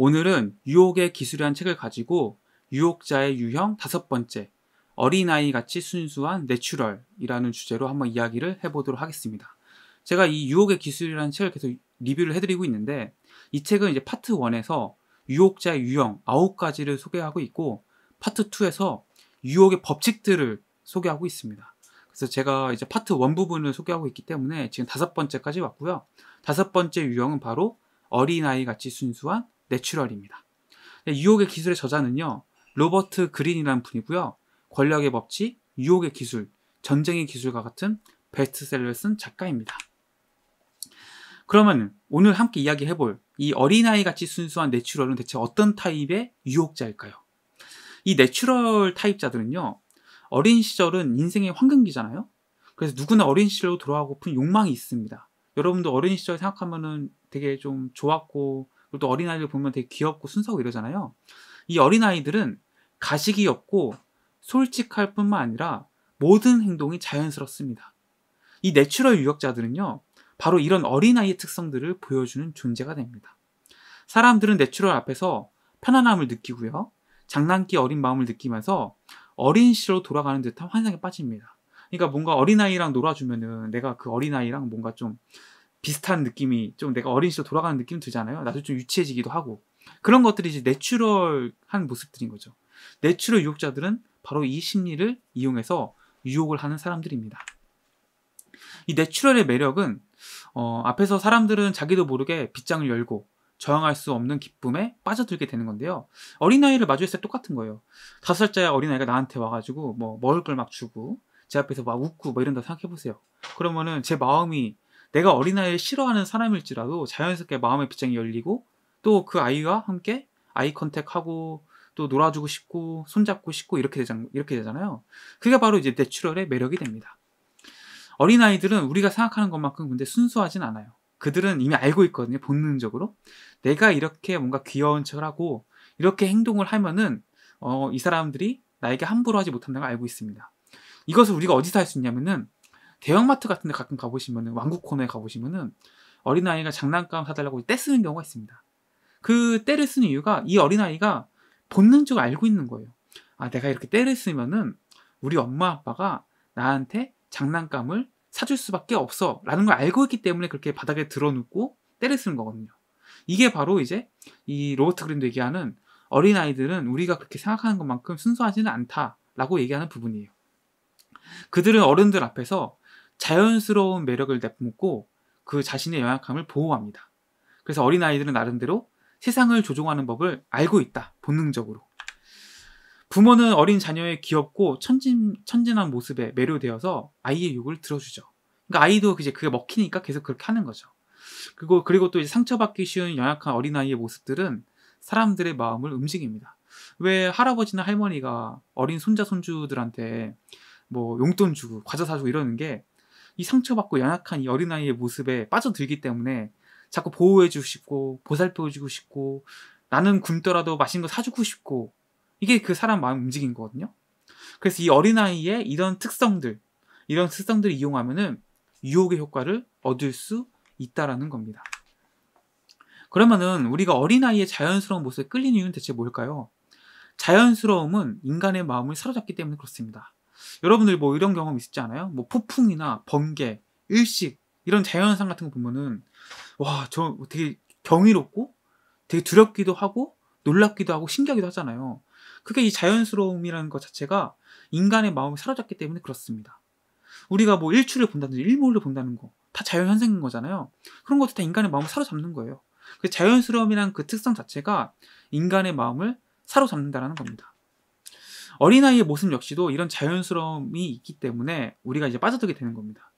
오늘은 유혹의 기술이란 책을 가지고 유혹자의 유형 다섯 번째 어린아이 같이 순수한 내추럴이라는 주제로 한번 이야기를 해보도록 하겠습니다. 제가 이 유혹의 기술이라는 책을 계속 리뷰를 해드리고 있는데 이 책은 이제 파트 1에서 유혹자의 유형 9가지를 소개하고 있고 파트 2에서 유혹의 법칙들을 소개하고 있습니다. 그래서 제가 이제 파트 1 부분을 소개하고 있기 때문에 지금 다섯 번째까지 왔고요. 다섯 번째 유형은 바로 어린아이 같이 순수한 내추럴입니다. 네, 유혹의 기술의 저자는요, 로버트 그린이라는 분이고요. 권력의 법칙, 유혹의 기술, 전쟁의 기술과 같은 베스트셀러를 쓴 작가입니다. 그러면 오늘 함께 이야기해볼 이 어린아이 같이 순수한 내추럴은 대체 어떤 타입의 유혹자일까요? 이 내추럴 타입자들은요, 어린 시절은 인생의 황금기잖아요? 그래서 누구나 어린 시절로 돌아가고픈 욕망이 있습니다. 여러분도 어린 시절 생각하면은 되게 좀 좋았고, 그리고 또 어린아이들 보면 되게 귀엽고 순수하고 이러잖아요. 이 어린아이들은 가식이 없고 솔직할 뿐만 아니라 모든 행동이 자연스럽습니다. 이 내추럴 유역자들은요, 바로 이런 어린아이의 특성들을 보여주는 존재가 됩니다. 사람들은 내추럴 앞에서 편안함을 느끼고요, 장난기 어린 마음을 느끼면서 어린 시로 돌아가는 듯한 환상에 빠집니다. 그러니까 뭔가 어린아이랑 놀아주면은 내가 그 어린아이랑 뭔가 좀 비슷한 느낌이 좀 내가 어린 시절 돌아가는 느낌 들잖아요. 나도 좀 유치해지기도 하고 그런 것들이 이제 내추럴한 모습들인 거죠. 내추럴 유혹자들은 바로 이 심리를 이용해서 유혹을 하는 사람들입니다. 이 내추럴의 매력은 어, 앞에서 사람들은 자기도 모르게 빗장을 열고 저항할 수 없는 기쁨에 빠져들게 되는 건데요. 어린아이를 마주했을 때 똑같은 거예요. 다섯 살짜리 어린아이가 나한테 와가지고 뭐 먹을 걸 막 주고 제 앞에서 막 웃고 뭐 이런다 생각해보세요. 그러면은 제 마음이 내가 어린아이를 싫어하는 사람일지라도 자연스럽게 마음의 빗장이 열리고 또 그 아이와 함께 아이 컨택하고 또 놀아주고 싶고 손잡고 싶고 이렇게, 되잖, 이렇게 되잖아요. 그게 바로 이제 내추럴의 매력이 됩니다. 어린아이들은 우리가 생각하는 것만큼 근데 순수하진 않아요. 그들은 이미 알고 있거든요, 본능적으로. 내가 이렇게 뭔가 귀여운 척을 하고 이렇게 행동을 하면은 어, 이 사람들이 나에게 함부로 하지 못한다는 걸 알고 있습니다. 이것을 우리가 어디서 할 수 있냐면은 대형마트 같은 데 가끔 가보시면은 왕국 코너에 가보시면은 어린아이가 장난감 사달라고 떼 쓰는 경우가 있습니다. 그 떼를 쓰는 이유가 이 어린아이가 본능적으로 알고 있는 거예요. 아, 내가 이렇게 떼를 쓰면은 우리 엄마 아빠가 나한테 장난감을 사줄 수밖에 없어 라는 걸 알고 있기 때문에 그렇게 바닥에 드러눕고 떼를 쓰는 거거든요. 이게 바로 이제 이 로버트 그린도 얘기하는 어린아이들은 우리가 그렇게 생각하는 것만큼 순수하지는 않다라고 얘기하는 부분이에요. 그들은 어른들 앞에서 자연스러운 매력을 내뿜고 그 자신의 연약함을 보호합니다. 그래서 어린아이들은 나름대로 세상을 조종하는 법을 알고 있다. 본능적으로. 부모는 어린 자녀의 귀엽고 천진, 천진한 모습에 매료되어서 아이의 욕을 들어주죠. 그러니까 아이도 이제 그게 먹히니까 계속 그렇게 하는 거죠. 그리고, 그리고 또 상처받기 쉬운 연약한 어린아이의 모습들은 사람들의 마음을 움직입니다. 왜 할아버지나 할머니가 어린 손자, 손주들한테 뭐 용돈 주고 과자 사주고 이러는 게이 상처받고 연약한 이 어린아이의 모습에 빠져들기 때문에 자꾸 보호해주고 싶고 보살펴주고 싶고 나는 굶더라도 맛있는 거 사주고 싶고 이게 그 사람 마음 움직인 거거든요. 그래서 이 어린아이의 이런 특성들, 이런 특성들을 이용하면은 유혹의 효과를 얻을 수 있다라는 겁니다. 그러면은 우리가 어린아이의 자연스러운 모습에 끌리는 이유는 대체 뭘까요? 자연스러움은 인간의 마음을 사로잡기 때문에 그렇습니다. 여러분들 뭐 이런 경험 있지 않아요? 뭐 폭풍이나 번개, 일식 이런 자연현상 같은 거 보면은 와 저 되게 경이롭고 되게 두렵기도 하고 놀랍기도 하고 신기하기도 하잖아요. 그게 이 자연스러움이라는 것 자체가 인간의 마음이 사로잡기 때문에 그렇습니다. 우리가 뭐 일출을 본다든지 일몰을 본다는 거 다 자연현상인 거잖아요. 그런 것도 다 인간의 마음을 사로잡는 거예요. 그 자연스러움이란 그 특성 자체가 인간의 마음을 사로잡는다라는 겁니다. 어린아이의 모습 역시도 이런 자연스러움이 있기 때문에 우리가 이제 빠져들게 되는 겁니다.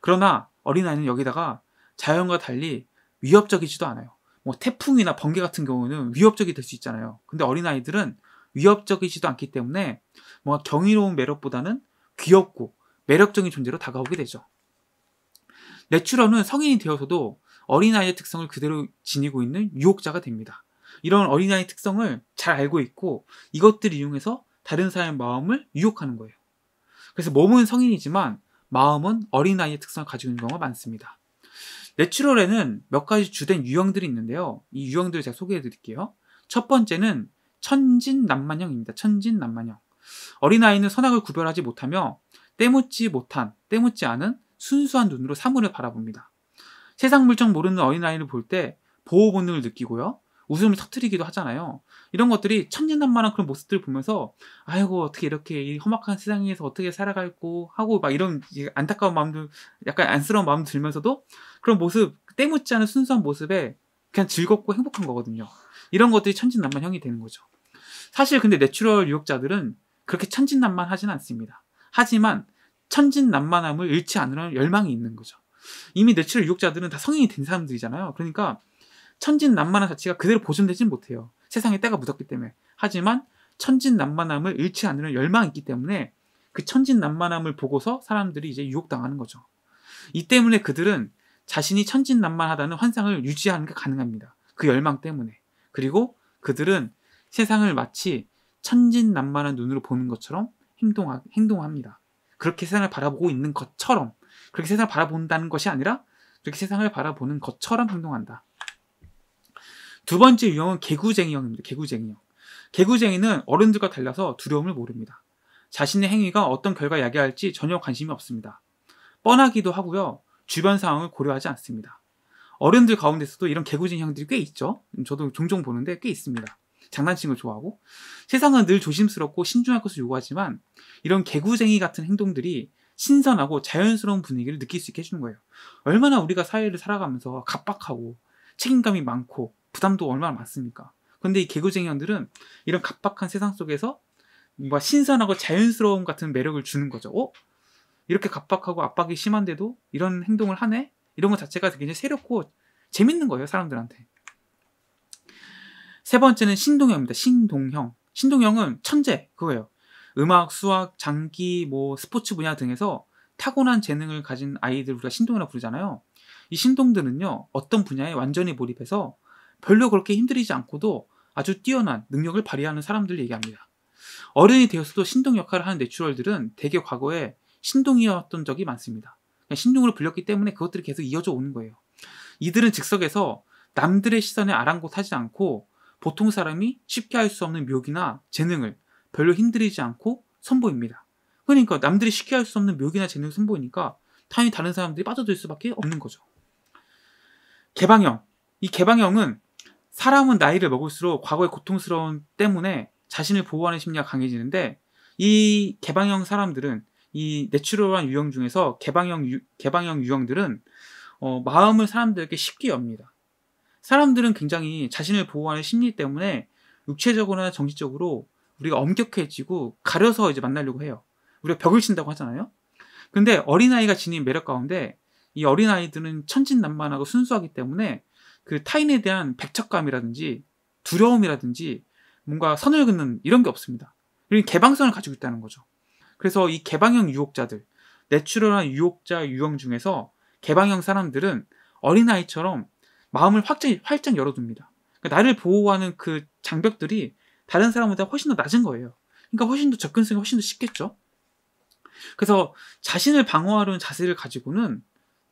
그러나 어린아이는 여기다가 자연과 달리 위협적이지도 않아요. 뭐 태풍이나 번개 같은 경우는 위협적이 될 수 있잖아요. 근데 어린아이들은 위협적이지도 않기 때문에 뭔 경이로운 매력보다는 귀엽고 매력적인 존재로 다가오게 되죠. 내추럴은 성인이 되어서도 어린아이의 특성을 그대로 지니고 있는 유혹자가 됩니다. 이런 어린아이 특성을 잘 알고 있고 이것들을 이용해서 다른 사람의 마음을 유혹하는 거예요. 그래서 몸은 성인이지만 마음은 어린아이의 특성을 가지고 있는 경우가 많습니다. 내추럴에는 몇 가지 주된 유형들이 있는데요. 이 유형들을 제가 소개해 드릴게요. 첫 번째는 천진난만형입니다. 천진난만형. 어린아이는 선악을 구별하지 못하며 때묻지 못한, 때묻지 않은 순수한 눈으로 사물을 바라봅니다. 세상 물정 모르는 어린아이를 볼 때 보호 본능을 느끼고요. 웃음을 터트리기도 하잖아요. 이런 것들이 천년난만한 그런 모습들을 보면서 아이고 어떻게 이렇게 이 험악한 세상에서 어떻게 살아갈고 하고 막 이런 안타까운 마음도 약간 안쓰러운 마음도 들면서도 그런 모습 때묻지 않은 순수한 모습에 그냥 즐겁고 행복한 거거든요. 이런 것들이 천진난만형이 되는 거죠. 사실 근데 내추럴 유혹자들은 그렇게 천진난만하진 않습니다. 하지만 천진난만함을 잃지 않으려는 열망이 있는 거죠. 이미 내추럴 유혹자들은 다 성인이 된 사람들이잖아요. 그러니까 천진난만한 자체가 그대로 보존되진 못해요. 세상에 때가 묻었기 때문에. 하지만 천진난만함을 잃지 않으려는 열망이 있기 때문에 그 천진난만함을 보고서 사람들이 이제 유혹당하는 거죠. 이 때문에 그들은 자신이 천진난만하다는 환상을 유지하는 게 가능합니다. 그 열망 때문에. 그리고 그들은 세상을 마치 천진난만한 눈으로 보는 것처럼 행동하, 행동합니다. 그렇게 세상을 바라보고 있는 것처럼, 그렇게 세상을 바라본다는 것이 아니라 그렇게 세상을 바라보는 것처럼 행동한다. 두 번째 유형은 개구쟁이형입니다. 개구쟁이형. 개구쟁이는 어른들과 달라서 두려움을 모릅니다. 자신의 행위가 어떤 결과 야기할지 전혀 관심이 없습니다. 뻔하기도 하고요. 주변 상황을 고려하지 않습니다. 어른들 가운데서도 이런 개구쟁이형들이 꽤 있죠. 저도 종종 보는데 꽤 있습니다. 장난치는 걸 좋아하고 세상은 늘 조심스럽고 신중할 것을 요구하지만 이런 개구쟁이 같은 행동들이 신선하고 자연스러운 분위기를 느낄 수 있게 해주는 거예요. 얼마나 우리가 사회를 살아가면서 갑박하고 책임감이 많고 부담도 얼마나 많습니까? 근데 이 개구쟁이들은 이런 각박한 세상 속에서 뭔가 신선하고 자연스러움 같은 매력을 주는 거죠. 어? 이렇게 각박하고 압박이 심한데도 이런 행동을 하네? 이런 것 자체가 굉장히 새롭고 재밌는 거예요, 사람들한테. 세 번째는 신동형입니다. 신동형. 신동형은 천재, 그거예요. 음악, 수학, 장기, 뭐 스포츠 분야 등에서 타고난 재능을 가진 아이들 우리가 신동이라 고 부르잖아요. 이 신동들은요, 어떤 분야에 완전히 몰입해서 별로 그렇게 힘들이지 않고도 아주 뛰어난 능력을 발휘하는 사람들 얘기합니다. 어른이 되었어도 신동 역할을 하는 내추럴들은 대개 과거에 신동이었던 적이 많습니다. 신동으로 불렸기 때문에 그것들이 계속 이어져 오는 거예요. 이들은 즉석에서 남들의 시선에 아랑곳하지 않고 보통 사람이 쉽게 할 수 없는 묘기나 재능을 별로 힘들이지 않고 선보입니다. 그러니까 남들이 쉽게 할 수 없는 묘기나 재능을 선보이니까 당연히 다른 사람들이 빠져들 수밖에 없는 거죠. 개방형. 이 개방형은 사람은 나이를 먹을수록 과거의 고통스러운 때문에 자신을 보호하는 심리가 강해지는데 이 개방형 사람들은 이 내추럴한 유형 중에서 개방형 유, 개방형 유형들은 어, 마음을 사람들에게 쉽게 엽니다. 사람들은 굉장히 자신을 보호하는 심리 때문에 육체적으로나 정신적으로 우리가 엄격해지고 가려서 이제 만나려고 해요. 우리가 벽을 친다고 하잖아요. 근데 어린아이가 지닌 매력 가운데 이 어린아이들은 천진난만하고 순수하기 때문에 그 타인에 대한 백척감이라든지 두려움이라든지 뭔가 선을 긋는 이런 게 없습니다. 이런 개방성을 가지고 있다는 거죠. 그래서 이 개방형 유혹자들, 내추럴한 유혹자 유형 중에서 개방형 사람들은 어린아이처럼 마음을 확장, 활짝 열어둡니다. 그러니까 나를 보호하는 그 장벽들이 다른 사람보다 훨씬 더 낮은 거예요. 그러니까 훨씬 더 접근성이 훨씬 더 쉽겠죠. 그래서 자신을 방어하려는 자세를 가지고는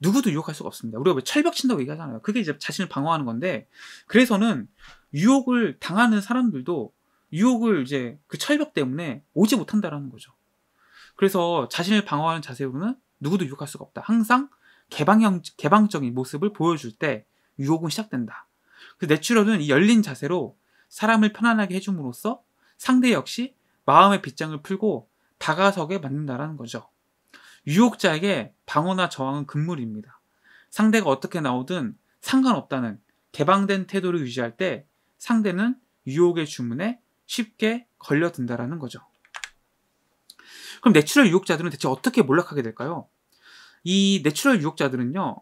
누구도 유혹할 수가 없습니다. 우리가 왜 뭐 철벽 친다고 얘기하잖아요. 그게 이제 자신을 방어하는 건데 그래서는 유혹을 당하는 사람들도 유혹을 이제 그 철벽 때문에 오지 못한다라는 거죠. 그래서 자신을 방어하는 자세로는 누구도 유혹할 수가 없다. 항상 개방형 개방적인 모습을 보여줄 때 유혹은 시작된다. 그 내추럴은 이 열린 자세로 사람을 편안하게 해줌으로써 상대 역시 마음의 빗장을 풀고 다가서게 만든다라는 거죠. 유혹자에게 방어나 저항은 금물입니다. 상대가 어떻게 나오든 상관없다는 개방된 태도를 유지할 때 상대는 유혹의 주문에 쉽게 걸려든다라는 거죠. 그럼 내추럴 유혹자들은 대체 어떻게 몰락하게 될까요? 이 내추럴 유혹자들은요,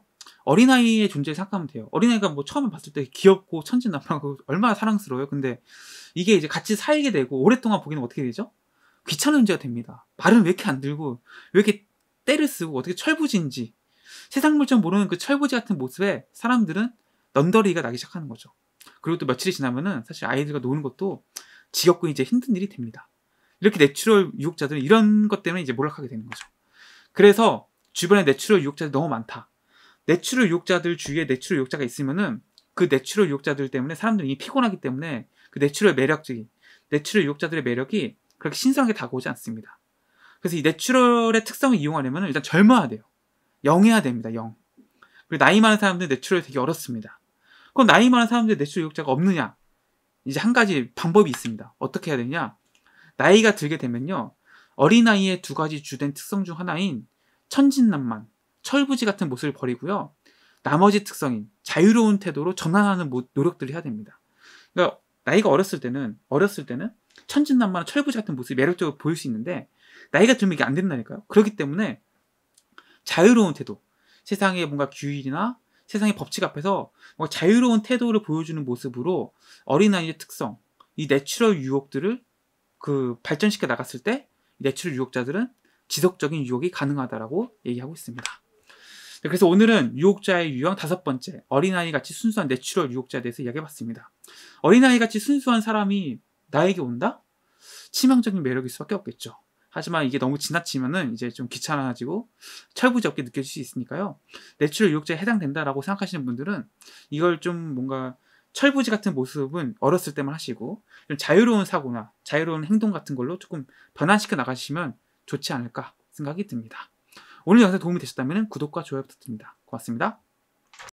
어린아이의 존재 를 생각하면 돼요. 어린아이가 뭐 처음에 봤을 때 귀엽고 천진난만하고 얼마나 사랑스러워요. 근데 이게 이제 같이 살게 되고 오랫동안 보기는 어떻게 되죠? 귀찮은 존재가 됩니다. 발은왜 이렇게 안 들고 왜 이렇게 때를 쓰고 어떻게 철부지인지 세상 물정 모르는 그 철부지 같은 모습에 사람들은 넌더리가 나기 시작하는 거죠. 그리고 또 며칠이 지나면은 사실 아이들과 노는 것도 지겹고 이제 힘든 일이 됩니다. 이렇게 내추럴 유혹자들은 이런 것 때문에 이제 몰락하게 되는 거죠. 그래서 주변에 내추럴 유혹자들 이 너무 많다. 내추럴 유혹자들 주위에 내추럴 유혹자가 있으면은 그 내추럴 유혹자들 때문에 사람들이 피곤하기 때문에 그 내추럴 매력적인 내추럴 유혹자들의 매력이 그렇게 신선하게 다가오지 않습니다. 그래서 이 내추럴의 특성을 이용하려면 일단 젊어야 돼요. 영해야 됩니다. 영. 그리고 나이 많은 사람들 내추럴 되게 어렵습니다. 그럼 나이 많은 사람들 내추럴 욕자가 없느냐? 이제 한 가지 방법이 있습니다. 어떻게 해야 되냐? 나이가 들게 되면요. 어린아이의 두 가지 주된 특성 중 하나인 천진난만, 철부지 같은 모습을 버리고요. 나머지 특성인 자유로운 태도로 전환하는 노력들을 해야 됩니다. 그러니까 나이가 어렸을 때는 어렸을 때는 천진난만 철부지 같은 모습이 매력적으로 보일 수 있는데 나이가 들면 이게 안 된다니까요. 그렇기 때문에 자유로운 태도, 세상의 뭔가 규율이나 세상의 법칙 앞에서 뭔가 자유로운 태도를 보여주는 모습으로 어린아이의 특성, 이 내추럴 유혹들을 그 발전시켜 나갔을 때 내추럴 유혹자들은 지속적인 유혹이 가능하다라고 얘기하고 있습니다. 네, 그래서 오늘은 유혹자의 유형 다섯 번째, 어린아이 같이 순수한 내추럴 유혹자에 대해서 이야기해 봤습니다. 어린아이 같이 순수한 사람이 나에게 온다? 치명적인 매력일 수밖에 없겠죠. 하지만 이게 너무 지나치면은 이제 좀 귀찮아지고 철부지없게 느껴질 수 있으니까요. 내추럴 유혹제에 해당된다라고 생각하시는 분들은 이걸 좀 뭔가 철부지 같은 모습은 어렸을 때만 하시고 좀 자유로운 사고나 자유로운 행동 같은 걸로 조금 변환시켜 나가시면 좋지 않을까 생각이 듭니다. 오늘 영상 도움이 되셨다면 구독과 좋아요 부탁드립니다. 고맙습니다.